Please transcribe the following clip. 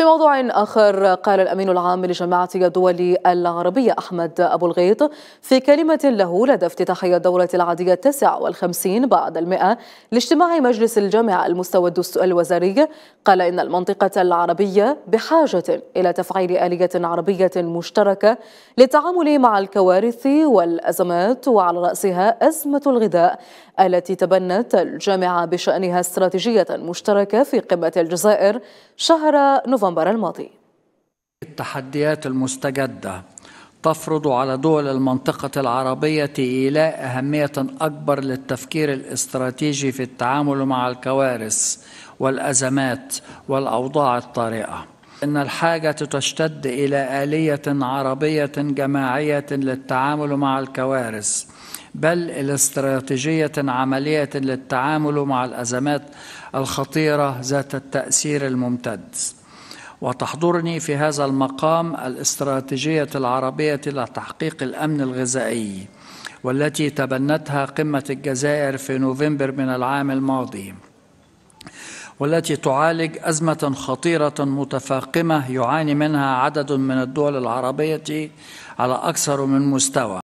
في موضوع آخر قال الأمين العام لجماعة الدول العربية أحمد أبو الغيط في كلمة له لدى افتتاح الدولة العادية التاسع والخمسين بعد المئة لاجتماع مجلس الجامعة المستوى الوزاري قال إن المنطقة العربية بحاجة إلى تفعيل آلية عربية مشتركة للتعامل مع الكوارث والأزمات وعلى رأسها أزمة الغذاء التي تبنت الجامعة بشأنها استراتيجية مشتركة في قمة الجزائر شهر نوفمبر نوفمبر الماضي التحديات المستجدة تفرض على دول المنطقة العربية إيلاء أهمية أكبر للتفكير الاستراتيجي في التعامل مع الكوارث والأزمات والأوضاع الطارئة. إن الحاجة تشتد إلى آلية عربية جماعية للتعامل مع الكوارث، بل إلى استراتيجية عملية للتعامل مع الأزمات الخطيرة ذات التأثير الممتد. وتحضرني في هذا المقام الاستراتيجية العربية لتحقيق الأمن الغذائي والتي تبنتها قمة الجزائر في نوفمبر من العام الماضي والتي تعالج أزمة خطيرة متفاقمة يعاني منها عدد من الدول العربية على أكثر من مستوى